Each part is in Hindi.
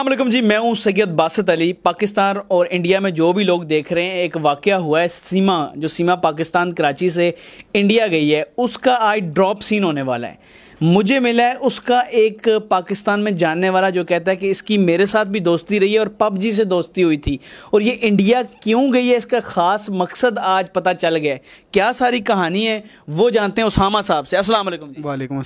अल्लाम जी मैं हूँ सैयद बासत अली पाकिस्तान और इंडिया में जो भी लोग देख रहे हैं एक वाक़ हुआ है सीमा जो सीमा पाकिस्तान कराची से इंडिया गई है उसका आज ड्रॉप सीन होने वाला है मुझे मिला है उसका एक पाकिस्तान में जानने वाला जो कहता है कि इसकी मेरे साथ भी दोस्ती रही है और पबजी से दोस्ती हुई थी और ये इंडिया क्यों गई है इसका ख़ास मकसद आज पता चल गया है क्या सारी कहानी है वो जानते हैं उसामा साहब से अस्सलाम वालेकुम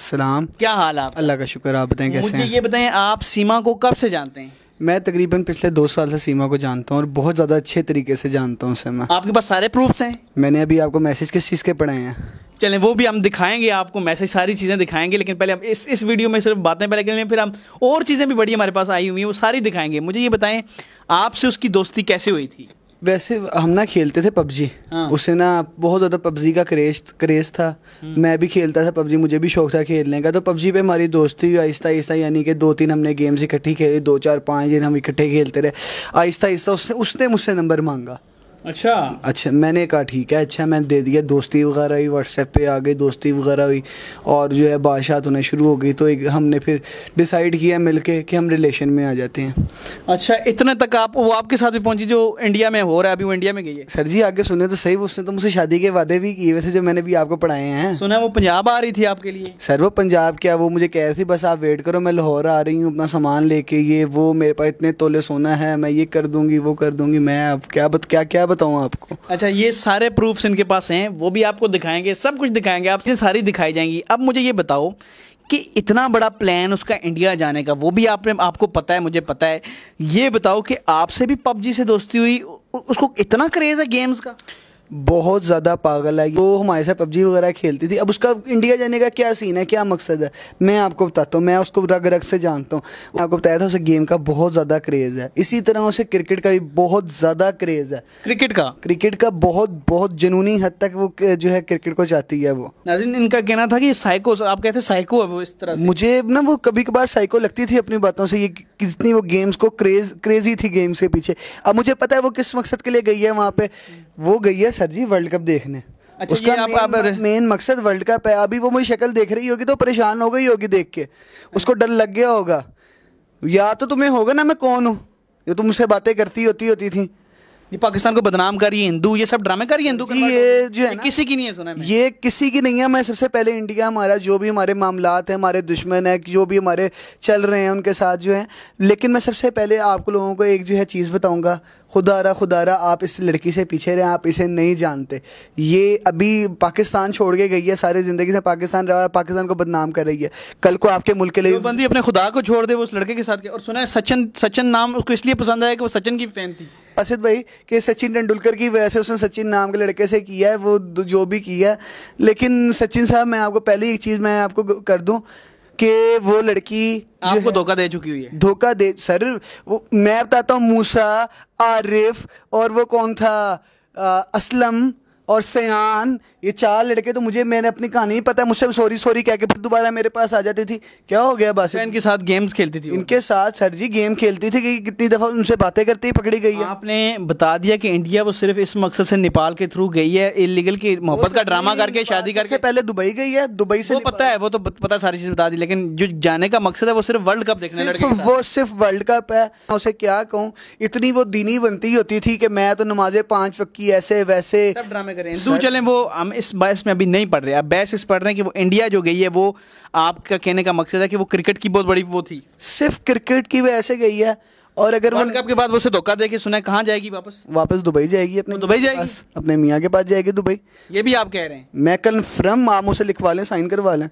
क्या हाल आप अल्लाह का शुक्र आप बताएं कैसे मुझे ये बताएं आप सीमा को कब से जानते हैं मैं तकरीबन पिछले दो साल से सीमा को जानता हूँ और बहुत ज़्यादा अच्छे तरीके से जानता हूँ उसे मैं आपके पास सारे प्रूफ्स हैं मैंने अभी आपको मैसेज किस चीज़ के पढ़ाए हैं चलें वो भी हम दिखाएंगे आपको मैसेज सारी चीज़ें दिखाएंगे लेकिन पहले हम इस इस वीडियो में सिर्फ बातें पहले करेंगे फिर हम और चीज़ें भी बड़ी हमारे पास आई हुई हैं वो सारी दिखाएंगे मुझे ये बताएं आपसे उसकी दोस्ती कैसे हुई थी वैसे हम ना खेलते थे पबजी हाँ। उसे ना बहुत ज़्यादा पबजी का क्रेज क्रेज था हम्म। मैं भी खेलता था पबजी मुझे भी शौक था खेलने का तो पबजी पे हमारी दोस्ती आहिस्ता आहिस्ता यानी कि दो तीन हमने गेम्स इकट्ठी खेली दो चार पाँच दिन हम इकट्ठे खेलते रहे आहिस्ता आहिस्ता उसने उसने मुझसे नंबर मांगा अच्छा अच्छा मैंने कहा ठीक है अच्छा मैंने दे दिया दोस्ती वगैरह हुई व्हाट्सएप पे आ गई दोस्ती वगैरह हुई और जो है बादशाह तो होने शुरू हो गई तो एक हमने फिर डिसाइड किया के कि हम रिलेशन में आ जाते हैं अच्छा इतने तक आप वो आपके साथ भी पहुंची जो इंडिया में हो रहा है अभी वो इंडिया में गई है सर जी आगे सुने तो सही उसने तो मुझसे शादी के वादे भी किए हुए थे जो मैंने भी आपको पढ़ाए हैं सुना वो पंजाब आ रही थी आपके लिए सर वो पंजाब क्या वो मुझे कह रही थी बस आप वेट करो मैं लाहौर आ रही हूँ अपना सामान लेके ये वो मेरे पास इतने तोले सोना है मैं ये कर दूंगी वो कर दूंगी मैं अब क्या क्या क्या बताऊँ आपको अच्छा ये सारे प्रूफ्स इनके पास हैं वो भी आपको दिखाएंगे सब कुछ दिखाएंगे आपसे सारी दिखाई जाएंगी अब मुझे ये बताओ कि इतना बड़ा प्लान उसका इंडिया जाने का वो भी आपने आपको पता है मुझे पता है ये बताओ कि आपसे भी पबजी से दोस्ती हुई उसको इतना क्रेज़ है गेम्स का बहुत ज़्यादा पागल है वो हमारे साथ पबजी वगैरह खेलती थी अब उसका इंडिया जाने का क्या सीन है क्या मकसद है मैं आपको बताता हूँ मैं उसको रग रग से जानता हूँ आपको बताया था उसे गेम का बहुत ज़्यादा क्रेज़ है इसी तरह उसे क्रिकेट का भी बहुत ज़्यादा क्रेज़ है क्रिकेट का क्रिकेट का बहुत बहुत जुनूनी हद तक वो जो है क्रिकेट को चाहती है वो नाजिन इनका कहना था कि साइको आप कहते साइको है वो इस तरह मुझे ना वो कभी कभार साइको लगती थी अपनी बातों से ये कितनी वो गेम्स को क्रेज क्रेजी थी गेम्स के पीछे अब मुझे पता है वो किस मकसद के लिए गई है वहाँ पे वो गई है सर जी वर्ल्ड कप देखने अच्छा उसका ये आप मेन मकसद वर्ल्ड कप है अभी वो मुझे शक्ल देख रही होगी तो परेशान हो गई होगी देख के उसको डर लग गया होगा या तो तुम्हें होगा ना मैं कौन हूँ जो तो तुमसे बातें करती होती होती थी ये पाकिस्तान को बदनाम कर रही है हिंदू ये सब ड्रामे कर रही है हिंदू ये जो है किसी की नहीं है सुना ये किसी की नहीं है मैं सबसे पहले इंडिया हमारा जो भी हमारे मामला हैं हमारे दुश्मन है जो भी हमारे चल रहे हैं उनके साथ जो है लेकिन मैं सबसे पहले आपको लोगों को एक जो है चीज़ बताऊँगा खुदारा खुदारा आप इस लड़की से पीछे रहें आप इसे नहीं जानते ये अभी पाकिस्तान छोड़ के गई है सारी ज़िंदगी से पाकिस्तान रहा पाकिस्तान को बदनाम कर रही है कल को आपके मुल्क के लिए बंदी अपने खुदा को छोड़ दे वो उस लड़के के साथ और सुना है सचिन सचिन नाम उसको इसलिए पसंद आया कि वो सचिन की फैन थी असित भाई कि सचिन तेंदुलकर की वजह से उसने सचिन नाम के लड़के से किया है वो जो भी किया है लेकिन सचिन साहब मैं आपको पहले एक चीज़ मैं आपको कर दूँ कि वो लड़की आपको धोखा दे चुकी हुई है धोखा दे सर वो मैं बताता हूँ मूसा आरिफ और वो कौन था आ, असलम और सयान ये चार लड़के तो मुझे मैंने अपनी कहानी ही पता है मुझसे सॉरी सॉरी कह के फिर दोबारा मेरे पास आ जाती थी क्या हो गया बस इनके साथ गेम्स खेलती थी इनके साथ सर जी गेम खेलती थी कि कितनी दफ़ा उनसे बातें करते ही पकड़ी गई है आपने बता दिया कि इंडिया वो सिर्फ इस मकसद से नेपाल के थ्रू गई है इलीगल की मोहब्बत का ड्रामा करके शादी करके पहले दुबई गई है दुबई से पता है वो तो पता सारी चीज़ बता दी लेकिन जो जाने का मकसद है वो सिर्फ वर्ल्ड कप देखने वो सिर्फ वर्ल्ड कप है उसे क्या कहूँ इतनी वो दीनी बनती होती थी कि मैं तो नमाजे पांच वक्की ऐसे वैसे ड्रामे करें सो चलें वो हम इस बहस में अभी नहीं पढ़ रहे अब बहस इस पढ़ रहे हैं कि वो इंडिया जो गई है वो आपका कहने का मकसद है कि वो क्रिकेट की बहुत बड़ी वो थी सिर्फ क्रिकेट की वजह से गई है और अगर वर्ल्ड कप के बाद उसे धोखा दे के सुना कहाँ जाएगी वापस वापस दुबई जाएगी अपने दुबई जाएगी अपने मियाँ के पास जाएगी दुबई ये भी आप कह रहे हैं मैं कन्फर्म आप उसे लिखवा लें साइन करवा लें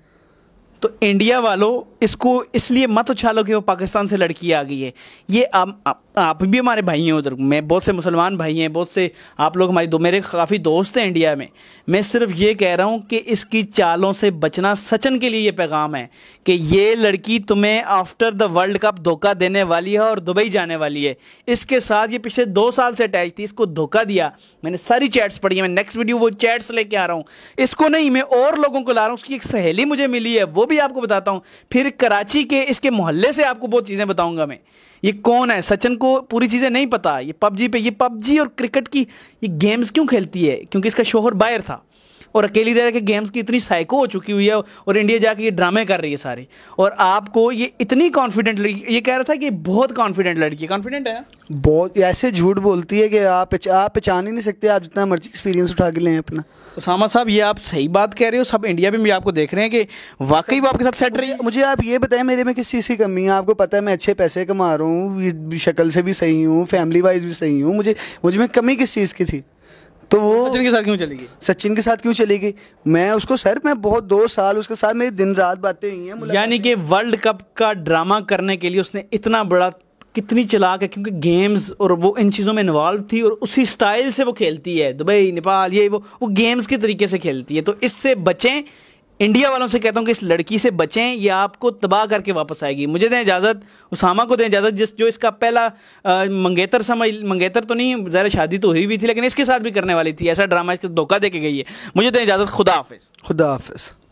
तो इंडिया वालों इसको इसलिए मत उछालो कि वो पाकिस्तान से लड़की आ गई है ये आप आप, भी हमारे भाई हैं उधर मैं बहुत से मुसलमान भाई हैं बहुत से आप लोग हमारे दो मेरे काफ़ी दोस्त हैं इंडिया में मैं सिर्फ ये कह रहा हूँ कि इसकी चालों से बचना सचन के लिए ये पैगाम है कि ये लड़की तुम्हें आफ्टर द वर्ल्ड कप धोखा देने वाली है और दुबई जाने वाली है इसके साथ ये पिछले दो साल से अटैच थी इसको धोखा दिया मैंने सारी चैट्स पढ़ी है मैं नेक्स्ट वीडियो वो चैट्स लेके आ रहा हूँ इसको नहीं मैं और लोगों को ला रहा हूँ उसकी एक सहेली मुझे मिली है वो भी आपको बताता हूँ फिर कराची के इसके मोहल्ले से आपको बहुत चीज़ें बताऊंगा मैं ये कौन है सचिन को पूरी चीज़ें नहीं पता ये पबजी पे ये पबजी और क्रिकेट की ये गेम्स क्यों खेलती है क्योंकि इसका शोहर बायर था और अकेली रह के गेम्स की इतनी साइको हो चुकी हुई है और इंडिया जाके ये ड्रामे कर रही है सारे और आपको ये इतनी कॉन्फिडेंट लड़की ये कह रहा था कि बहुत कॉन्फिडेंट लड़की है कॉन्फिडेंट है ना बहुत ऐसे झूठ बोलती है कि आप आप पहचान ही नहीं सकते आप जितना मर्जी एक्सपीरियंस उठा के लें अपना उसामा साहब ये आप सही बात कह रहे हो सब इंडिया में भी आपको देख रहे हैं कि वाकई वो आपके साथ सेट रही है मुझे आप ये बताएं मेरे में किस चीज़ की कमी है आपको पता है मैं अच्छे पैसे कमा रहा हूँ शक्ल से भी सही हूँ फैमिली वाइज भी सही हूँ मुझे मुझ में कमी किस चीज़ की थी तो वो सचिन के साथ क्यों चलेगी सचिन के साथ क्यों चलेगी मैं उसको सर मैं बहुत दो साल उसके साथ मेरी दिन रात बातें हुई हैं यानी कि वर्ल्ड कप का ड्रामा करने के लिए उसने इतना बड़ा कितनी चलाक है क्योंकि गेम्स और वो इन चीज़ों में इन्वॉल्व थी और उसी स्टाइल से वो खेलती है दुबई नेपाल ये वो वो गेम्स के तरीके से खेलती है तो इससे बचें इंडिया वालों से कहता हूँ कि इस लड़की से बचें यह आपको तबाह करके वापस आएगी मुझे दें इजाज़त उसामा को दें इजाज़त जिस जो इसका पहला मंगेतर समझ मंगेतर तो नहीं ज़्यादा शादी तो हुई हुई थी लेकिन इसके साथ भी करने वाली थी ऐसा ड्रामा इसको धोखा दे के गई है मुझे दें इजाज़त खुदा हाफ खुदा हाफिज़